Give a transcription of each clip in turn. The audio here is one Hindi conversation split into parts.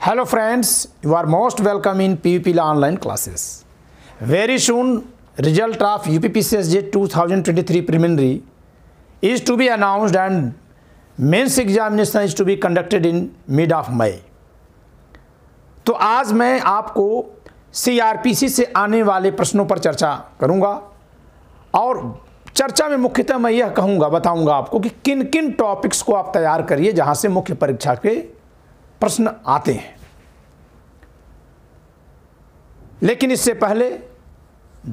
Hello friends, you are most welcome in P online classes. Very soon, result of UPPCSJ 2023 preliminary is to be announced and mains examination is to be conducted in mid of May तो आज मैं आपको सी से आने वाले प्रश्नों पर चर्चा करूंगा और चर्चा में मुख्यतः मैं यह कहूंगा बताऊंगा आपको कि किन किन टॉपिक्स को आप तैयार करिए जहां से मुख्य परीक्षा के प्रश्न आते हैं लेकिन इससे पहले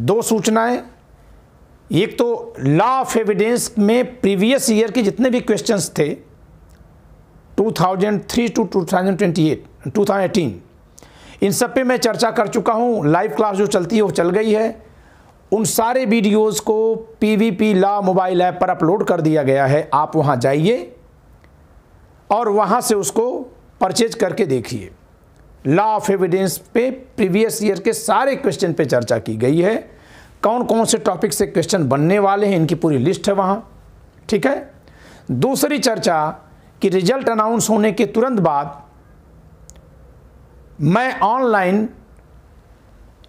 दो सूचनाएं एक तो लॉ ऑफ एविडेंस में प्रीवियस ईयर के जितने भी क्वेश्चंस थे 2003 टू 2028 2018 इन सब पे मैं चर्चा कर चुका हूँ लाइव क्लास जो चलती है वो चल गई है उन सारे वीडियोस को पीवीपी लॉ मोबाइल ऐप पर अपलोड कर दिया गया है आप वहाँ जाइए और वहाँ से उसको परचेज करके देखिए लॉ ऑफ एविडेंस पे प्रीवियस ईयर के सारे क्वेश्चन पे चर्चा की गई है कौन कौन से टॉपिक से क्वेश्चन बनने वाले हैं इनकी पूरी लिस्ट है वहाँ ठीक है दूसरी चर्चा कि रिजल्ट अनाउंस होने के तुरंत बाद मैं ऑनलाइन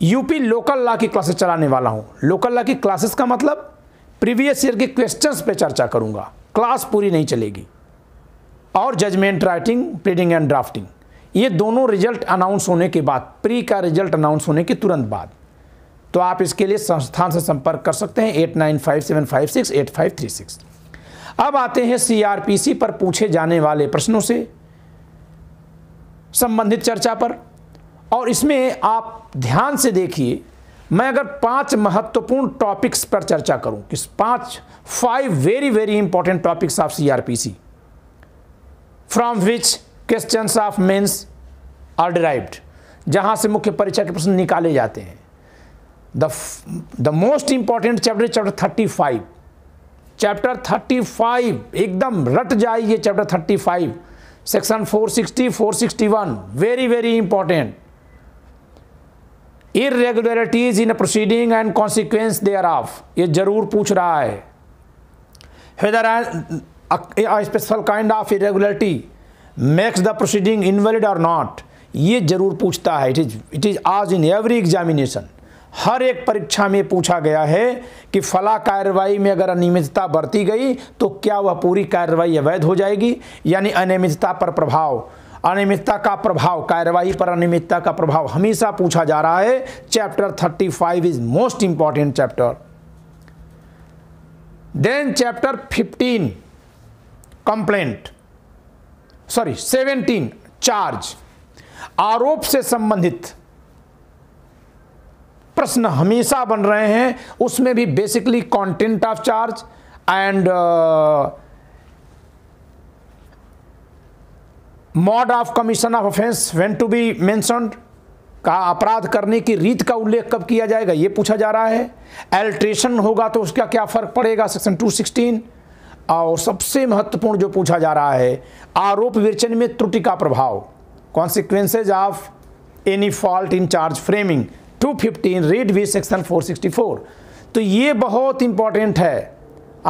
यूपी लोकल लॉ की क्लासेस चलाने वाला हूँ लोकल लॉ की क्लासेस का मतलब प्रीवियस ईयर के क्वेश्चंस पे चर्चा करूँगा क्लास पूरी नहीं चलेगी और judgment writing pleading and drafting ये दोनों रिजल्ट अनाउंस होने के बाद प्री का रिजल्ट अनाउंस होने के तुरंत बाद तो आप इसके लिए संस्थान से संपर्क कर सकते हैं eight nine five seven five six eight five three six अब आते हैं सीआरपीसी पर पूछे जाने वाले प्रश्नों से संबंधित चर्चा पर और इसमें आप ध्यान से देखिए मैं अगर पांच महत्वपूर्ण टॉपिक्स पर चर्चा करूं किस पांच five very very important topics of CrPC from which question of mains are derived जहाँ से मुख्य परीक्षा के प्रश्न निकाले जाते हैं the most important chapter chapter thirty five chapter thirty five एकदम रट जाए ये chapter thirty five section four sixty four sixty one very very important irregularities in proceeding and consequence thereof ये जरूर पूछ रहा है special kind of irregularity makes the proceeding invalid और नॉट ये जरूर पूछता है इट इज इट इज आज इन एवरी एग्जामिनेशन हर एक परीक्षा में पूछा गया है कि फला कार्रवाई में अगर अनियमितता बरती गई तो क्या वह पूरी कार्रवाई अवैध हो जाएगी यानी अनियमितता पर प्रभाव अनियमितता का प्रभाव कार्यवाही पर अनियमितता का प्रभाव हमेशा पूछा जा रहा है chapter 35 is most important chapter then chapter 15 complaint sorry seventeen charge आरोप से संबंधित प्रश्न हमेशा बन रहे हैं उसमें भी basically content of charge and mode of commission of offence when to be mention का अपराध करने की रीत का उल्लेख कब किया जाएगा यह पूछा जा रहा है एल्ट्रेशन होगा तो उसका क्या फर्क पड़ेगा सेक्शन 216 और सबसे महत्वपूर्ण जो पूछा जा रहा है आरोप विरचन में त्रुटि का प्रभाव consequences of any fault in charge framing 215 read with section 464 तो ये बहुत इंपॉर्टेंट है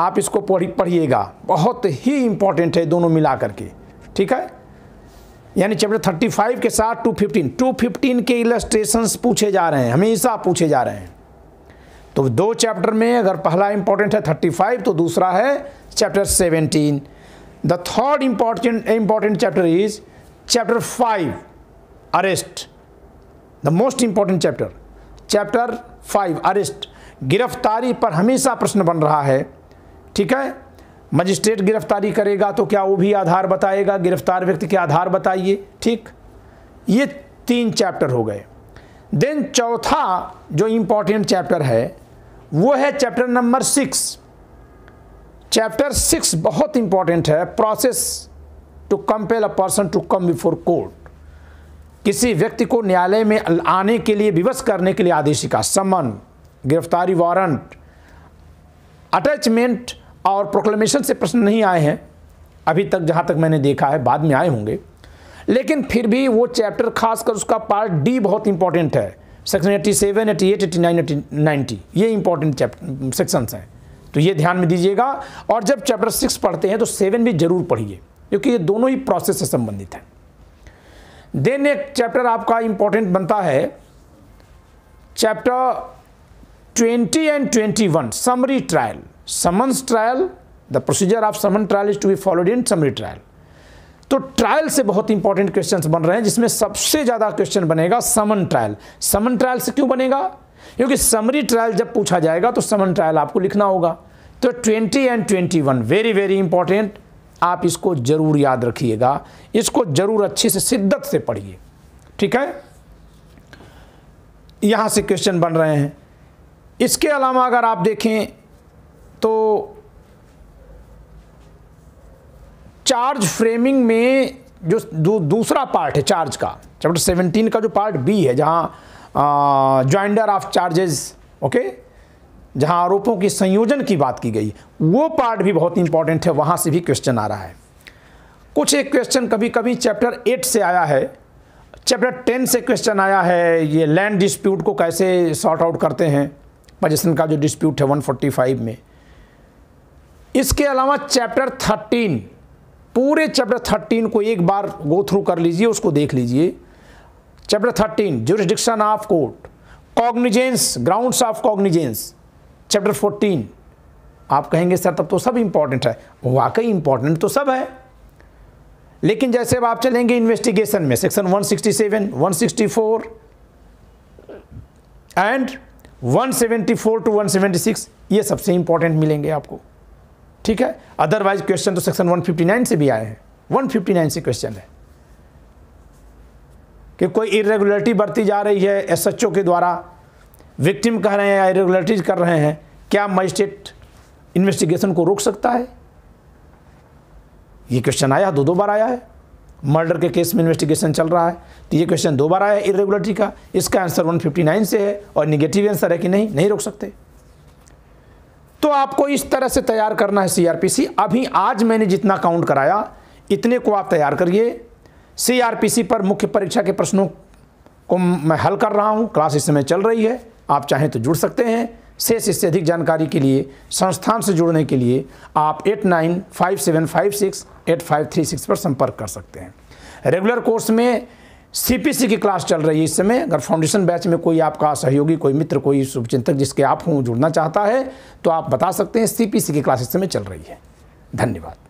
आप इसको पढ़िएगा बहुत ही इंपॉर्टेंट है दोनों मिला करके ठीक है यानी चैप्टर 35 के साथ 215 215 के इलस्ट्रेशंस पूछे जा रहे हैं हमेशा पूछे जा रहे हैं तो दो चैप्टर में अगर पहला इंपॉर्टेंट है 35 तो दूसरा है chapter 17 the third important important chapter is chapter 5 arrest the most important chapter chapter 5 arrest गिरफ्तारी पर हमेशा प्रश्न बन रहा है ठीक है मजिस्ट्रेट गिरफ्तारी करेगा तो क्या वो भी आधार बताएगा गिरफ्तार व्यक्ति के आधार बताइए ठीक ये तीन चैप्टर हो गए देन चौथा जो इम्पोर्टेंट चैप्टर है वो है chapter number six chapter six बहुत इंपॉर्टेंट है process to compel a person to come before court किसी व्यक्ति को न्यायालय में आने के लिए विवश करने के लिए आदेशिका समन गिरफ्तारी वारंट अटैचमेंट और प्रोक्लेमेशन से प्रश्न नहीं आए हैं अभी तक जहाँ तक मैंने देखा है बाद में आए होंगे लेकिन फिर भी वो चैप्टर खासकर उसका पार्ट डी बहुत इंपॉर्टेंट है section eighty seven eighty eight eighty nine eighty ninety ये इंपॉर्टेंट चैप्टर सेक्शंस हैं तो ये ध्यान में दीजिएगा और जब चैप्टर सिक्स पढ़ते हैं तो सेवन भी जरूर पढ़िए क्योंकि ये दोनों ही प्रोसेस से संबंधित है देन एक चैप्टर आपका इंपॉर्टेंट बनता है chapter twenty and twenty one summary trial summons trial the procedure of summon trial is to be followed in summary trial तो ट्रायल से बहुत इंपॉर्टेंट क्वेश्चंस बन रहे हैं जिसमें सबसे ज़्यादा क्वेश्चन बनेगा समन ट्रायल समन ट्रायल से क्यों बनेगा क्योंकि समरी ट्रायल जब पूछा जाएगा तो समन ट्रायल आपको लिखना होगा तो 20 एंड 21 वेरी वेरी इंपॉर्टेंट आप इसको ज़रूर याद रखिएगा इसको ज़रूर अच्छे से शिद्दत से पढ़िए ठीक है यहाँ से क्वेश्चन बन रहे हैं इसके अलावा अगर आप देखें तो चार्ज फ्रेमिंग में जो दू, दूसरा पार्ट है चार्ज का चैप्टर सेवनटीन का जो पार्ट बी है जहाँ ज्वाइंडर ऑफ चार्जेस ओके जहाँ आरोपों के संयोजन की बात की गई वो पार्ट भी बहुत इंपॉर्टेंट है वहाँ से भी क्वेश्चन आ रहा है कुछ एक क्वेश्चन कभी कभी चैप्टर एट से आया है चैप्टर टेन से क्वेश्चन आया है ये लैंड डिस्प्यूट को कैसे सॉर्ट आउट करते हैं पजेशन का जो डिस्प्यूट है फाइव में इसके अलावा चैप्टर थर्टीन पूरे चैप्टर थर्टीन को एक बार गो थ्रू कर लीजिए उसको देख लीजिए chapter thirteen jurisdiction of court cognizance grounds of cognizance chapter fourteen आप कहेंगे सर तब तो सब इंपॉर्टेंट है वाकई इंपॉर्टेंट तो सब है लेकिन जैसे अब आप चलेंगे इन्वेस्टिगेशन में सेक्शन 167, 164 एंड 174 टू 176 ये सबसे इंपॉर्टेंट मिलेंगे आपको ठीक है अदरवाइज क्वेश्चन तो सेक्शन 159 से भी आए हैं 159 से क्वेश्चन है कि कोई इरेगुलरिटी बरती जा रही है एसएचओ के द्वारा विक्टिम कह रहे हैं या इरेगुलरिटीज कर रहे हैं क्या मजिस्ट्रेट इन्वेस्टिगेशन को रोक सकता है ये क्वेश्चन आया दो दो बार आया है मर्डर के केस में इन्वेस्टिगेशन चल रहा है तो ये क्वेश्चन दो बार आया इरेगुलरिटी का इसका आंसर 159 से है और निगेटिव आंसर है कि नहीं नहीं रोक सकते तो आपको इस तरह से तैयार करना है सीआरपीसी अभी आज मैंने जितना काउंट कराया इतने को आप तैयार करिए सीआरपीसी पर मुख्य परीक्षा के प्रश्नों को मैं हल कर रहा हूँ क्लास इस समय चल रही है आप चाहें तो जुड़ सकते हैं शेष इससे अधिक जानकारी के लिए संस्थान से जुड़ने के लिए आप eight nine five seven five six eight five three six पर संपर्क कर सकते हैं रेगुलर कोर्स में सीपीसी की क्लास चल रही है इस समय अगर फाउंडेशन बैच में कोई आपका सहयोगी कोई मित्र कोई शुभचिंतक जिसके आप हों जुड़ना चाहता है तो आप बता सकते हैं सी की क्लास इस समय चल रही है धन्यवाद